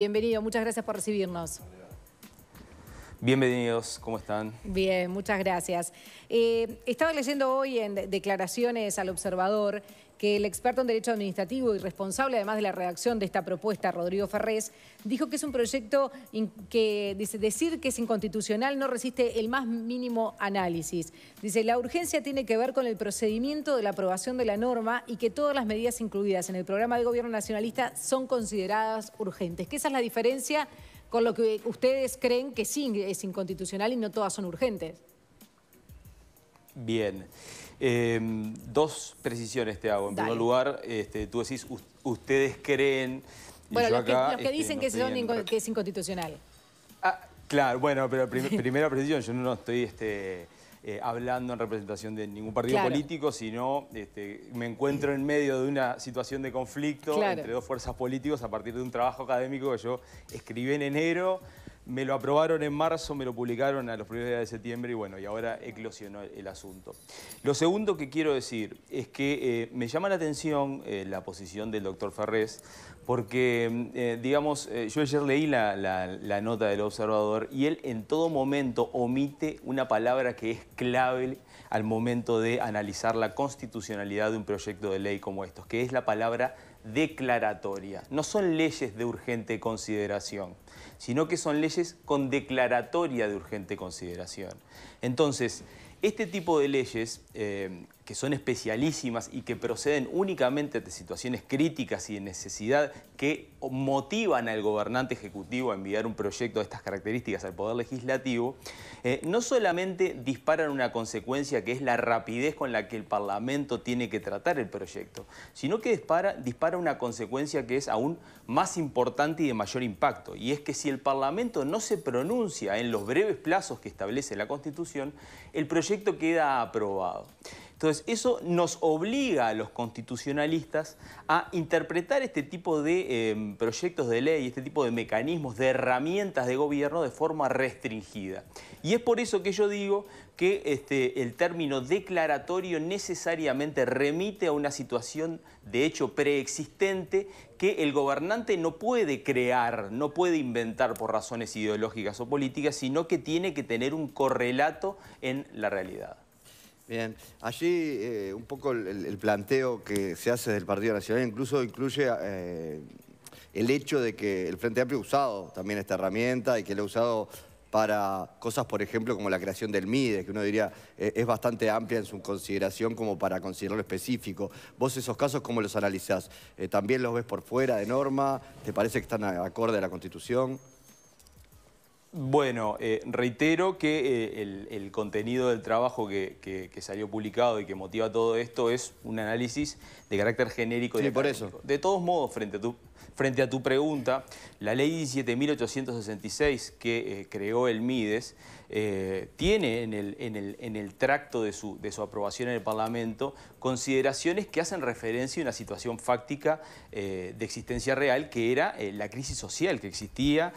Bienvenido, muchas gracias por recibirnos. Bienvenidos, ¿cómo están? Bien, muchas gracias. Eh, estaba leyendo hoy en declaraciones al observador que el experto en Derecho Administrativo y responsable además de la redacción de esta propuesta, Rodrigo Ferrés, dijo que es un proyecto que dice, decir que es inconstitucional no resiste el más mínimo análisis. Dice, la urgencia tiene que ver con el procedimiento de la aprobación de la norma y que todas las medidas incluidas en el programa de gobierno nacionalista son consideradas urgentes. Que esa es la diferencia con lo que ustedes creen que sí es inconstitucional y no todas son urgentes. Bien. Em, dos precisiones te hago. En primer lugar, este, tú decís, ustedes creen... Bueno, los, que, que, este, dicen que, es inconstitucional. Ah, claro, bueno, pero primera precisión, yo no estoy... Este, eh, hablando en representación de ningún partido político, sino me encuentro en medio de una situación de conflicto entre dos fuerzas políticas a partir de un trabajo académico que yo escribí en enero, me lo aprobaron en marzo, me lo publicaron a los primeros días de septiembre y bueno, y ahora eclosionó el, asunto. Lo segundo que quiero decir es que eh, me llama la atención eh, la posición del doctor Ferrés, porque, mm, eh, digamos, yo ayer leí la, la nota del observador y él en todo momento omite una palabra que es clave al momento de analizar la constitucionalidad de un proyecto de ley como estos, que es la palabra declaratoria. No son leyes de urgente consideración, sino que son leyes con declaratoria de urgente consideración. Entonces, este tipo de leyes, eh, que son especialísimas y que proceden únicamente de situaciones críticas y de necesidad que motivan al gobernante ejecutivo a enviar un proyecto de estas características al Poder Legislativo, eh, no solamente disparan una consecuencia que es la rapidez con la que el Parlamento tiene que tratar el proyecto, sino que dispara, dispara una consecuencia que es aún más importante y de mayor impacto, y es que si el Parlamento no se pronuncia en los breves plazos que establece la Constitución, el proyecto queda aprobado. Entonces, eso nos obliga a los constitucionalistas a interpretar este tipo de em, proyectos de ley, este tipo de mecanismos, de herramientas de gobierno de forma restringida. Y es por eso que yo digo que este, el término declaratorio necesariamente remite a una situación de hecho preexistente que el gobernante no puede crear, no puede inventar por razones ideológicas o políticas, sino que tiene que tener un correlato en la realidad. Bien, allí eh, un poco el, planteo que se hace del Partido Nacional incluso incluye eh, el hecho de que el Frente Amplio ha usado también esta herramienta y que lo ha usado para cosas, por ejemplo, como la creación del MIDE, que uno diría eh, es bastante amplia en su consideración como para considerarlo específico. ¿Vos esos casos cómo los analizás? ¿También los ves por fuera de norma? ¿Te parece que están acorde a la Constitución? Bueno, eh, reitero que eh, el, contenido del trabajo que, salió publicado y que motiva todo esto es un análisis de carácter genérico. y por eso. De todos modos, frente a tu Frente a tu pregunta, la ley 17.866 que eh, creó el MIDES eh, tiene en el, tracto de su, aprobación en el Parlamento consideraciones que hacen referencia a una situación fáctica eh, de existencia real que era la crisis social que existía.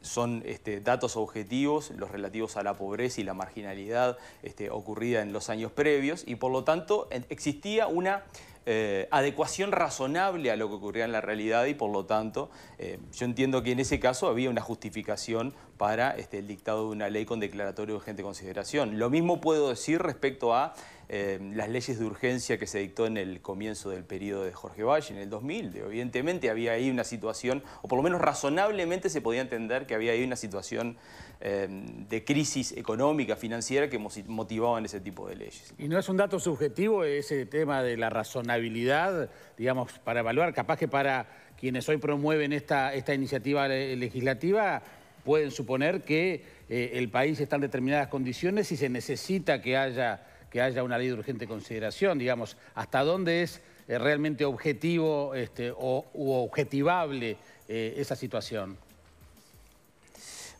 son este, datos objetivos, los relativos a la pobreza y la marginalidad este, ocurrida en los años previos y por lo tanto existía una eh, adecuación razonable a lo que ocurría en la realidad y por lo tanto eh, yo entiendo que en ese caso había una justificación para este, el dictado de una ley con declaratorio de urgente consideración. Lo mismo puedo decir respecto a eh, las leyes de urgencia que se dictó en el comienzo del periodo de Jorge Valle, en el 2000. Evidentemente había ahí una situación, o por lo menos razonablemente se podía entender que había ahí una situación eh, de crisis económica, financiera, que motivaban ese tipo de leyes. ¿Y no es un dato subjetivo ese tema de la razonabilidad, digamos, para evaluar? Capaz que para quienes hoy promueven esta, esta iniciativa legislativa pueden suponer que eh, el país está en determinadas condiciones y se necesita que haya, que haya una ley de urgente consideración, digamos, hasta dónde es eh, realmente objetivo este, o u objetivable eh, esa situación.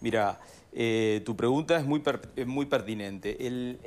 Mira, eh, tu pregunta es muy, muy pertinente. El,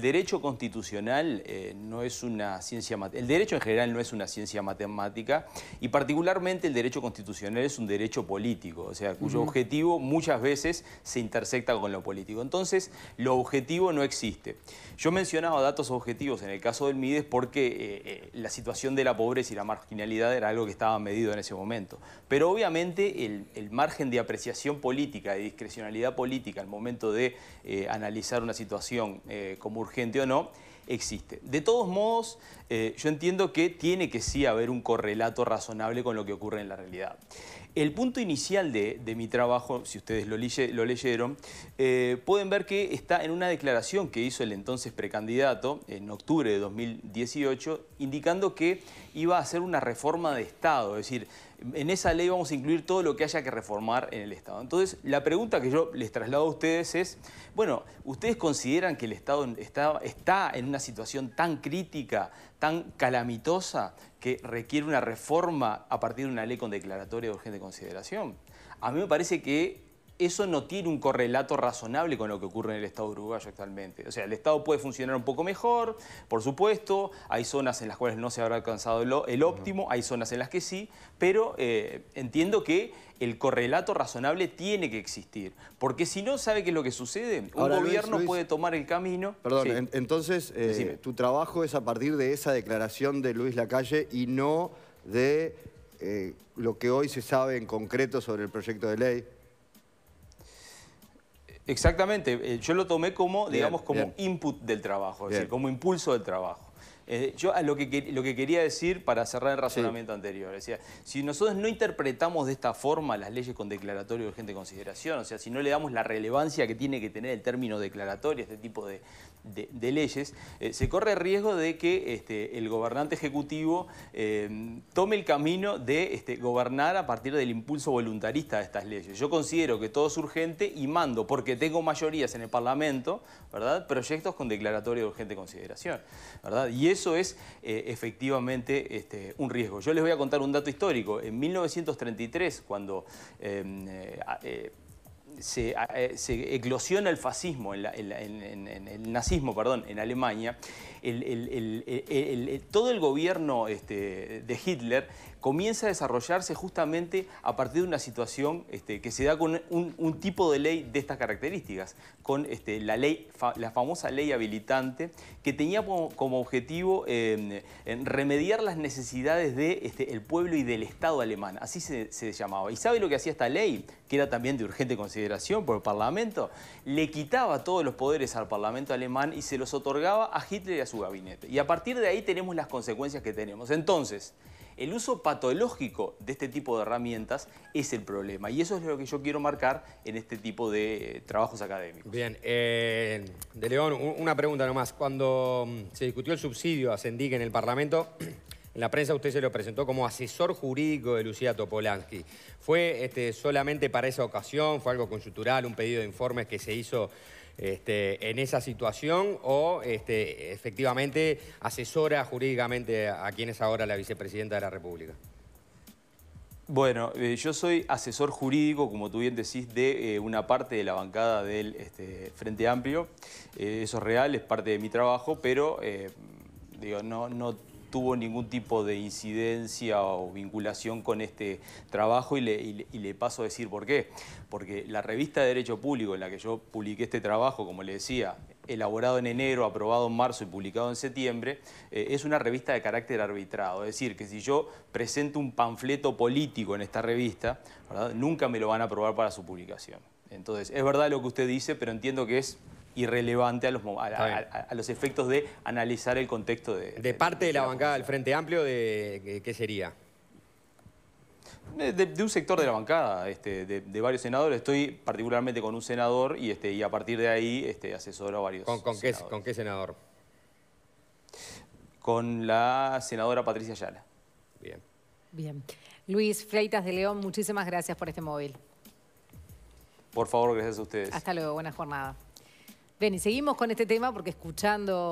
derecho constitucional eh, no es una ciencia El derecho en general no es una ciencia matemática y particularmente el derecho constitucional es un derecho político, o sea, cuyo objetivo muchas veces se intersecta con lo político. Entonces, lo objetivo no existe. Yo mencionaba datos objetivos en el caso del MIDES porque eh, la situación de la pobreza y la marginalidad era algo que estaba medido en ese momento. Pero obviamente el, el margen de apreciación política, y discrecionalidad política al momento de eh, analizar una situación eh, como urgente o no, existe. De todos modos, eh, yo entiendo que tiene que sí haber un correlato razonable con lo que ocurre en la realidad. El punto inicial de, mi trabajo, si ustedes lo, leyeron, pueden ver que está en una declaración que hizo el entonces precandidato en octubre de 2018, indicando que iba a hacer una reforma de Estado, es decir, en esa ley vamos a incluir todo lo que haya que reformar en el Estado. Entonces, la pregunta que yo les traslado a ustedes es, bueno, ¿ustedes consideran que el Estado está, está en una situación tan crítica, tan calamitosa, que requiere una reforma a partir de una ley con declaratoria de urgente consideración? A mí me parece que eso no tiene un correlato razonable con lo que ocurre en el Estado uruguayo actualmente. O sea, el Estado puede funcionar un poco mejor, por supuesto, hay zonas en las cuales no se habrá alcanzado el, óptimo, hay zonas en las que sí, pero eh, entiendo que el correlato razonable tiene que existir, porque si no, ¿sabe qué es lo que sucede? un gobierno puede tomar el camino... Perdón, entonces eh, tu trabajo es a partir de esa declaración de Luis Lacalle y no de eh, lo que hoy se sabe en concreto sobre el proyecto de ley. Exactamente, eh, yo lo tomé como, digamos, como input del trabajo, es decir, como impulso del trabajo. Eh, yo lo que, lo que quería decir para cerrar el razonamiento anterior, decía, si nosotros no interpretamos de esta forma las leyes con declaratorio de urgente consideración, o sea, si no le damos la relevancia que tiene que tener el término declaratorio, este tipo de, leyes, eh, se corre riesgo de que este, el gobernante ejecutivo eh, tome el camino de este, gobernar a partir del impulso voluntarista de estas leyes. Yo considero que todo es urgente y mando, porque tengo mayorías en el Parlamento, ¿verdad? Proyectos con declaratorio de urgente consideración, ¿verdad? Y eso eso es eh, efectivamente este, un riesgo. Yo les voy a contar un dato histórico. En 1933, cuando em, eh, eh, se, eclosiona el fascismo, en el nazismo, perdón, en Alemania, todo el gobierno este, de Hitler comienza a desarrollarse justamente a partir de una situación este, que se da con un, tipo de ley de estas características, con este, la, ley, la famosa ley habilitante, que tenía como, objetivo em, remediar las necesidades del de, pueblo y del Estado alemán, así se, se, llamaba. ¿Y sabe lo que hacía esta ley? Que era también de urgente consideración por el Parlamento. Le quitaba todos los poderes al Parlamento alemán y se los otorgaba a Hitler y a su gabinete. Y a partir de ahí tenemos las consecuencias que tenemos. Entonces, el uso patológico de este tipo de herramientas es el problema. Y eso es lo que yo quiero marcar en este tipo de eh, trabajos académicos. Bien. Eh, de León, una pregunta nomás. Cuando mm, se discutió el subsidio a Sendic en el Parlamento... En la prensa usted se lo presentó como asesor jurídico de Lucía Topolansky. ¿Fue este, solamente para esa ocasión? ¿Fue algo coyuntural, un pedido de informes que se hizo este, en esa situación o este, efectivamente asesora jurídicamente a quien es ahora la vicepresidenta de la República? Bueno, eh, yo soy asesor jurídico, como tú bien decís, de eh, una parte de la bancada del este, Frente Amplio. Eh, eso es real, es parte de mi trabajo, pero digo, no, no tuvo ningún tipo de incidencia o vinculación con este trabajo y le, paso a decir por qué. Porque la revista de Derecho Público en la que yo publiqué este trabajo, como le decía, elaborado en enero, aprobado en marzo y publicado en septiembre, eh, es una revista de carácter arbitrado. Es decir, que si yo presento un panfleto político en esta revista, nunca me lo van a aprobar para su publicación. Entonces, es verdad lo que usted dice, pero entiendo que es irrelevante a los, a, los efectos de analizar el contexto de... De, parte de, la, bancada del Frente Amplio, de ¿qué sería? De, un sector de la bancada, este, de, varios senadores. Estoy particularmente con un senador y, este, y a partir de ahí este, asesoro a varios ¿Con, Qué, ¿Con qué senador? Con la senadora Patricia Ayala. Bien. Bien. Luis Fleitas de León, muchísimas gracias por este móvil. Por favor, gracias a ustedes. Hasta luego, buena jornada. Ven, y seguimos con este tema porque escuchando...